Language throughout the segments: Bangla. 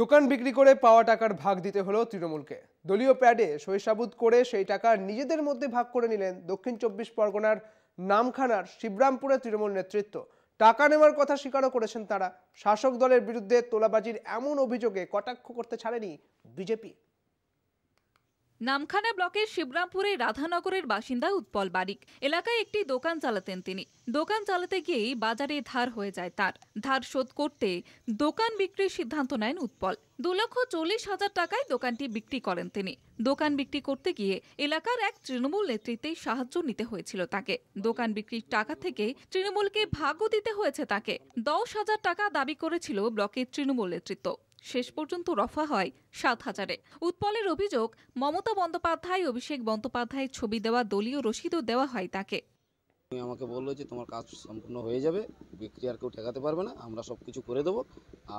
দোকান বিক্রি করে পাওয়া টাকার ভাগ দিতে হলো তৃণমূলকে দলীয় প্যাডে সহিসাবুদ করে সেই টাকা নিজেদের মধ্যে ভাগ করে নিলেন দক্ষিণ চব্বিশ পরগনার নামখানার শিবরামপুরে তৃণমূল নেতৃত্ব টাকা নেওয়ার কথা স্বীকারও করেছেন তারা শাসক দলের বিরুদ্ধে তোলাবাজির এমন অভিযোগে কটাক্ষ করতে ছাড়েনি বিজেপি নামখানা ব্লকের শিবরামপুরে রাধানগরের বাসিন্দা উৎপল বারিক এলাকায় একটি দোকান চালাতেন তিনি দোকান চালাতে গিয়েই বাজারে ধার হয়ে যায় তার ধার শোধ করতে দোকান বিক্রির সিদ্ধান্ত নেন উৎপল দু লক্ষ চল্লিশ হাজার টাকায় দোকানটি বিক্রি করেন তিনি দোকান বিক্রি করতে গিয়ে এলাকার এক তৃণমূল নেতৃত্বেই সাহায্য নিতে হয়েছিল তাকে দোকান বিক্রির টাকা থেকে তৃণমূলকে ভাগও দিতে হয়েছে তাকে দশ হাজার টাকা দাবি করেছিল ব্লকের তৃণমূল নেতৃত্ব শেষ পর্যন্ত রফা হয় সাত হাজারে উৎপলের অভিযোগ মমতা বন্দ্যোপাধ্যায় অভিষেক বন্দ্যোপাধ্যায় ছবি দেওয়া দলীয় রসিদও দেওয়া হয় তাকে আমাকে বললো যে তোমার কাজ সম্পূর্ণ হয়ে যাবে বিক্রি আর কেউ ঠেকাতে পারবে না আমরা সব কিছু করে দেবো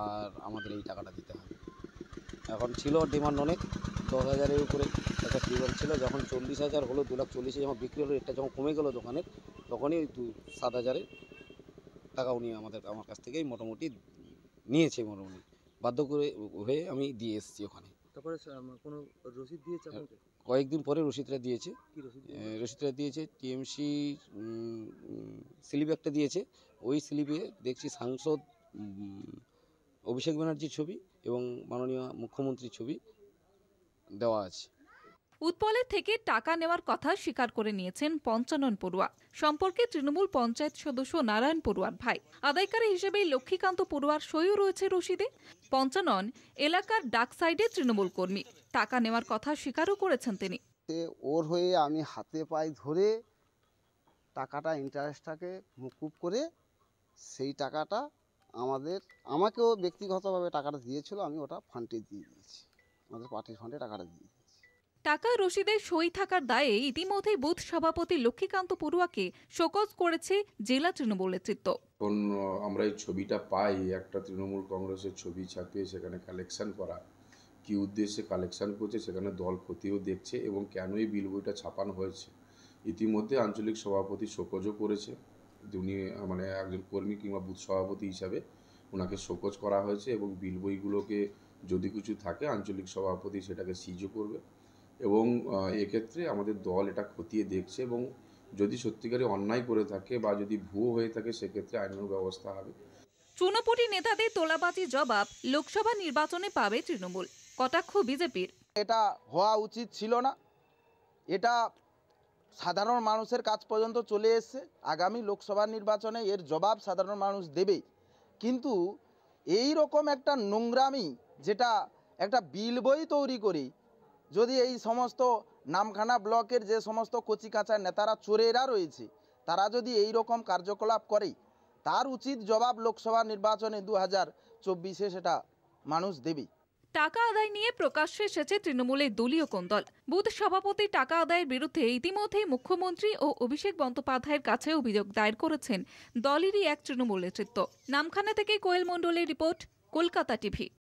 আর আমাদের এই টাকাটা দিতে হবে এখন ছিল ডিমান্ড অনেক দশ হাজারের উপরে একটা ডিমান্ড ছিল যখন চল্লিশ হাজার হলো দু লাখ চল্লিশে যখন বিক্রি হলো এটা যখন কমে গেলো দোকানের তখনই ওই দু সাত হাজারের টাকা উনি আমাদের আমার কাছ থেকেই মোটামুটি নিয়েছে মোটামুটি বাধ্য করে হয়ে আমি দিয়ে এসেছি ওখানে তারপরে কোনো রসিদ দিয়েছে হ্যাঁ, কয়েকদিন পরে রসিদটা দিয়েছে রশিদরা দিয়েছে টিএমসি স্লিপ একটা দিয়েছে ওই স্লিপে দেখছি সাংসদ অভিষেক ব্যানার্জির ছবি এবং মাননীয় মুখ্যমন্ত্রীর ছবি দেওয়া আছে উৎপলের থেকে টাকা নেওয়ার কথা স্বীকার করে নিয়েছেন পঞ্চানন পড়ুয়া সম্পর্কে তৃণমূল পঞ্চায়েত সদস্য নারায়ণ পড়ুয়ার ভাই আদায়কারী হিসেবে লক্ষ্মীকান্ত পড়ুয়ার সইও রয়েছে রশিদে পঞ্চানন এলাকার ডাক সাইডে তৃণমূল কর্মী টাকা নেওয়ার কথা স্বীকারও করেছেন তিনি ওর হয়ে আমি হাতে পায়ে ধরে টাকাটা ইন্টারেস্টটাকে মুকুব করে সেই টাকাটা আমাদের আমাকেও ব্যক্তিগতভাবে টাকাটা দিয়েছিল আমি ওটা ফান্ডে দিয়ে দিয়েছি আমাদের পার্টির ফান্ডে টাকাটা দিয়ে টাকা রশিদে সই থাকার দায়ে ইতিমধ্যেই বুথ সভাপতি লক্ষ্মীকান্ত পড়ুয়াকে শোকজ করেছে জেলা তৃণমূলের চিত্ত এখন আমরা এই ছবিটা পাই একটা তৃণমূল কংগ্রেসের ছবি ছাপিয়ে সেখানে কালেকশন করা কি উদ্দেশ্যে কালেকশন করছে সেখানে দল ক্ষতিও দেখছে এবং কেনই বিল বইটা ছাপানো হয়েছে ইতিমধ্যে আঞ্চলিক সভাপতি শোকজও করেছে উনি মানে একজন কর্মী কিংবা বুথ সভাপতি হিসাবে ওনাকে শোকজ করা হয়েছে এবং বিল বইগুলোকে যদি কিছু থাকে আঞ্চলিক সভাপতি সেটাকে সিজও করবে এবং এক্ষেত্রে আমাদের দল এটা খতিয়ে দেখছে এবং যদি সত্যিকারে অন্যায় করে থাকে বা যদি ভুয়ো হয়ে থাকে সেক্ষেত্রে আইনের ব্যবস্থা হবে চুনোপটি নেতাদের তোলাবাজি জবাব লোকসভা নির্বাচনে পাবে তৃণমূল কটাক্ষ বিজেপির এটা হওয়া উচিত ছিল না এটা সাধারণ মানুষের কাজ পর্যন্ত চলে এসছে আগামী লোকসভা নির্বাচনে এর জবাব সাধারণ মানুষ দেবেই কিন্তু এই রকম একটা নোংরামি যেটা একটা বিল বই তৈরি করে যদি এই সমস্ত নামখানা ব্লকের যে সমস্ত কচি কাঁচা নেতারা চোরেরা রয়েছে তারা যদি এই রকম কার্যকলাপ করে তার উচিত জবাব লোকসভা নির্বাচনে দু হাজার চব্বিশে সেটা মানুষ দেবে টাকা আদায় নিয়ে প্রকাশ্যে এসেছে তৃণমূলের দলীয় কোন্দল বুথ সভাপতি টাকা আদায়ের বিরুদ্ধে ইতিমধ্যেই মুখ্যমন্ত্রী ও অভিষেক বন্দ্যোপাধ্যায়ের কাছে অভিযোগ দায়ের করেছেন দলেরই এক তৃণমূল নেতৃত্ব নামখানা থেকে কোয়েল মণ্ডলের রিপোর্ট কলকাতা টিভি